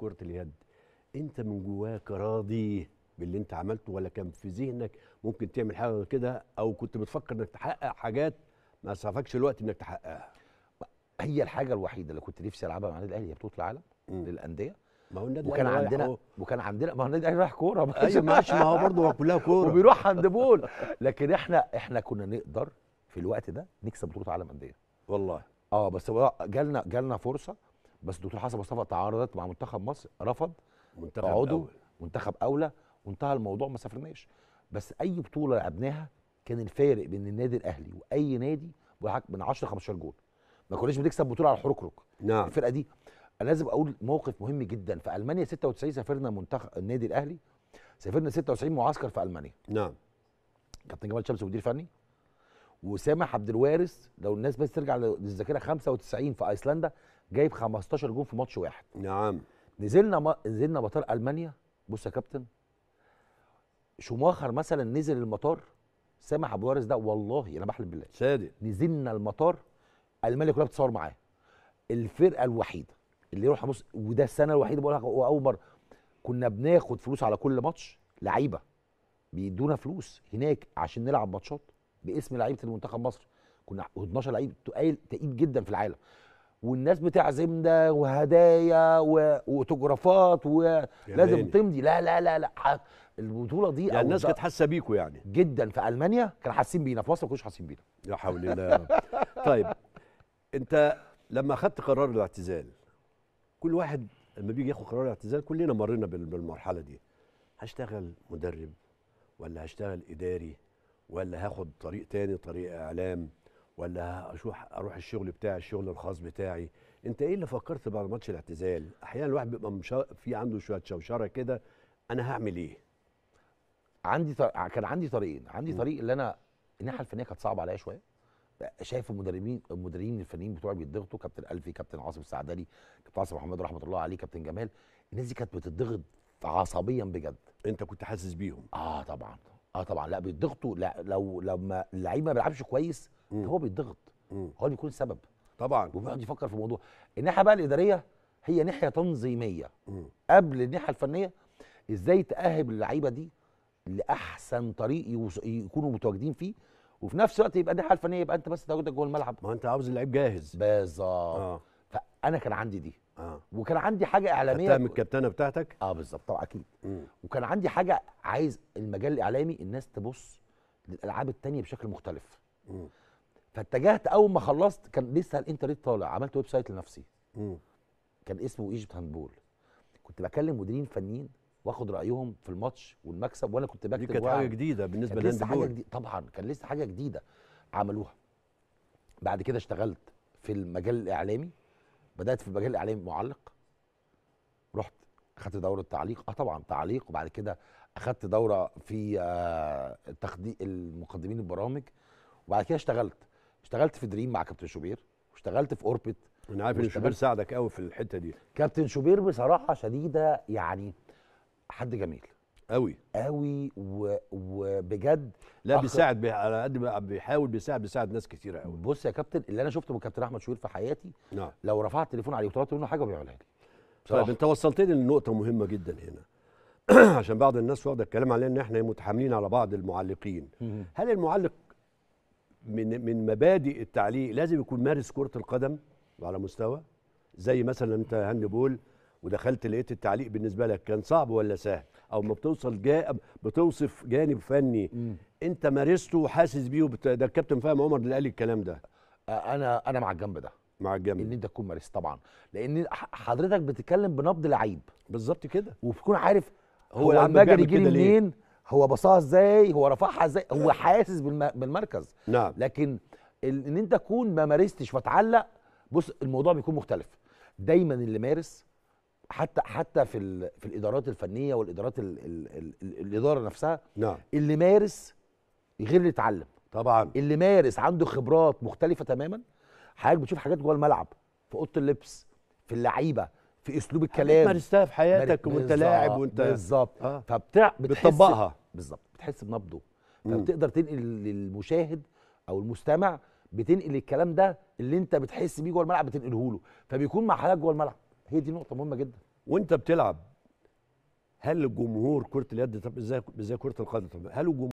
كره اليد انت من جواك راضي باللي انت عملته ولا كان في ذهنك ممكن تعمل حاجه كده او كنت بتفكر انك تحقق حاجات ما صافكش الوقت انك تحققها هي الحاجه الوحيده اللي كنت نفسي العبها مع النادي الاهلي هي بطوله العالم للانديه ما هو النادي وكان عندنا وكان عندنا ما هو النادي الاهلي رايح كوره ايوه ماشي ما هو برضه كلها كوره وبيروح هاند بول لكن احنا احنا كنا نقدر في الوقت ده نكسب بطوله عالم انديه والله اه بس جالنا جالنا فرصه بس دكتور حسن مصطفى تعارضت مع منتخب مصر رفض منتخب عضو منتخب اولى وانتهى الموضوع ما سافرناش بس اي بطوله لعبناها كان الفارق بين النادي الاهلي واي نادي من 10 ل 15 جول ما كناش بنكسب بطوله على الحركرك نعم الفرقه دي انا لازم اقول موقف مهم جدا في المانيا 96 سافرنا منتخب النادي الاهلي سافرنا 96 معسكر في المانيا نعم كابتن جمال شمس مدير فني وسامح عبد الوارث لو الناس بس ترجع للذاكره 95 في ايسلندا جايب 15 جون في ماتش واحد نعم نزلنا ما... نزلنا مطار المانيا بص يا كابتن شوماخر مثلا نزل المطار سامح ابو وارث ده والله انا بحلم بالله صادق نزلنا المطار المانيا كلها بتصور معاه الفرقه الوحيده اللي يروح بص وده السنه الوحيده بقولها اول مره كنا بناخد فلوس على كل ماتش لعيبه بيدونا فلوس هناك عشان نلعب ماتشات باسم لعيبه المنتخب مصر كنا 12 لعيب تقيل تقيل جدا في العالم والناس بتعزمنا وهدايا واوتوجرافات ولازم تمضي لا لا لا لا البطوله دي يعني الناس كانت حاسه بيكوا يعني جدا في المانيا كانوا حاسين بينا في مصر ما كانوش حاسين بينا لا حول الله طيب انت لما اخذت قرار الاعتزال كل واحد لما بيجي ياخد قرار الاعتزال كلنا مرينا بالمرحله دي هشتغل مدرب ولا هشتغل اداري ولا هاخد طريق تاني طريق اعلام ولا اشوف اروح الشغل بتاعي الشغل الخاص بتاعي انت ايه اللي فكرت بعد ماتش الاعتزال احيانا الواحد بيبقى مشا... في عنده شويه شوشره كده انا هعمل ايه عندي طر... كان عندي طريقين عندي م. طريق اللي انا الناحيه الفنيه كانت صعبه عليا شويه شايف المدربين المدربين الفنيين بتوعي بيتضغطوا كابتن الفي كابتن عاصم السعدلي كابتن عاصم محمد رحمه الله عليه كابتن جمال الناس دي كانت بتتضغط عصبيا بجد انت كنت حاسس بيهم اه طبعا اه طبعا لا بيتضغطوا لا لو لما اللعيب ما بيلعبش كويس مم. هو بيتضغط هو اللي بيكون السبب طبعا وبيقعد يفكر في الموضوع الناحيه بقى الاداريه هي ناحيه تنظيميه مم. قبل الناحيه الفنيه ازاي تاهب اللعيبه دي لاحسن طريق يكونوا متواجدين فيه وفي نفس الوقت يبقى الناحيه الفنيه يبقى انت بس تواجدك جوه الملعب ما انت عاوز اللعيب جاهز بالظبط آه. فانا كان عندي دي وكان عندي حاجه اعلاميه من الكابتنه بتاعتك؟ اه بالظبط طبعا اكيد مم. وكان عندي حاجه عايز المجال الاعلامي الناس تبص للالعاب الثانيه بشكل مختلف مم. فاتجهت اول ما خلصت كان لسه الانترنت طالع عملت ويب سايت لنفسي مم. كان اسمه ايجيبت هاندبول كنت بكلم مديرين فنيين واخد رايهم في الماتش والمكسب وانا كنت بكتب دي كانت حاجه جديده بالنسبه للهاندبول حاجه جديده طبعا كان لسه حاجه جديده عملوها بعد كده اشتغلت في المجال الاعلامي بدات في المجال الاعلامي معلق رحت اخذت دوره تعليق اه طبعا تعليق وبعد كده اخذت دوره في آه المقدمين البرامج وبعد كده اشتغلت اشتغلت في دريم مع كابتن شوبير واشتغلت في اوربت انا عارف ان شوبير ساعدك قوي في الحته دي كابتن شوبير بصراحه شديده يعني حد جميل قوي قوي وبجد لا أخر... بيساعد بي... على قد ما بيحاول بيساعد بيساعد ناس كتير قوي بص يا كابتن اللي انا شفته من كابتن احمد شوير في حياتي نعم لو رفعت التليفون عليه وطلبت منه حاجه بيعملها لي طيب انت وصلتني لنقطه مهمه جدا هنا عشان بعض الناس واخده الكلام علينا ان احنا متحاملين على بعض المعلقين هل المعلق من من مبادئ التعليق لازم يكون مارس كره القدم على مستوى زي مثلا انت هاند بول ودخلت لقيت التعليق بالنسبه لك كان صعب ولا سهل او ما بتوصل جا... بتوصف جانب فني م. انت مارسته وحاسس بيه وبت... ده الكابتن فاهم عمر اللي قال الكلام ده انا انا مع الجنب ده مع الجنب ان انت تكون مارس طبعا لان حضرتك بتتكلم بنبض لعيب بالظبط كده وبتكون عارف هو, هو المجري جه منين هو بصاها ازاي هو رفعها ازاي هو حاسس بالم... بالمركز نعم لكن ان انت تكون ما مارستش فتعلق بص الموضوع بيكون مختلف دايما اللي مارس حتى حتى في في الادارات الفنيه والادارات الـ الـ الـ الاداره نفسها نعم اللي مارس غير اللي اتعلم طبعا اللي مارس عنده خبرات مختلفه تماما حضرتك بتشوف حاجات جوه الملعب في اوضه اللبس في اللعيبه في اسلوب الكلام مارستها في حياتك وانت لاعب وانت بالظبط آه. فبتع بتطبقها بالظبط بتحس بنبضه فبتقدر تنقل للمشاهد او المستمع بتنقل الكلام ده اللي انت بتحس بيه جوه الملعب بتنقله له فبيكون مع حضرتك جوه الملعب هي دي نقطه مهمه جدا وانت بتلعب هل الجمهور كره اليد طب ازاي ازاي كره القدم هل الجمهور